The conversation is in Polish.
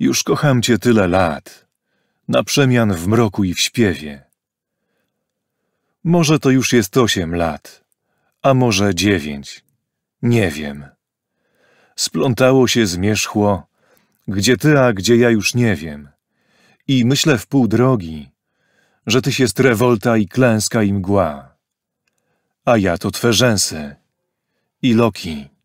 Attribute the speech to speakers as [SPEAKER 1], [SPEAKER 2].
[SPEAKER 1] Już kocham cię tyle lat, na przemian w mroku i w śpiewie. Może to już jest osiem lat, a może dziewięć, nie wiem. Splątało się zmierzchło, gdzie ty, a gdzie ja już nie wiem. I myślę w pół drogi, że tyś jest rewolta i klęska i mgła. A ja to twe rzęsy
[SPEAKER 2] i loki.